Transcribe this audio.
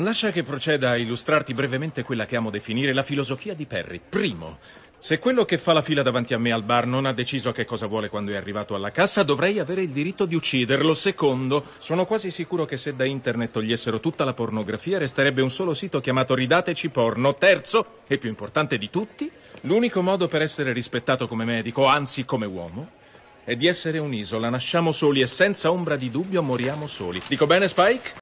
Lascia che proceda a illustrarti brevemente quella che amo definire la filosofia di Perry. Primo, se quello che fa la fila davanti a me al bar non ha deciso che cosa vuole quando è arrivato alla cassa, dovrei avere il diritto di ucciderlo. Secondo, sono quasi sicuro che se da internet togliessero tutta la pornografia resterebbe un solo sito chiamato Ridateci Porno. Terzo, e più importante di tutti, l'unico modo per essere rispettato come medico, anzi come uomo, è di essere un'isola. Nasciamo soli e senza ombra di dubbio moriamo soli. Dico bene, Spike?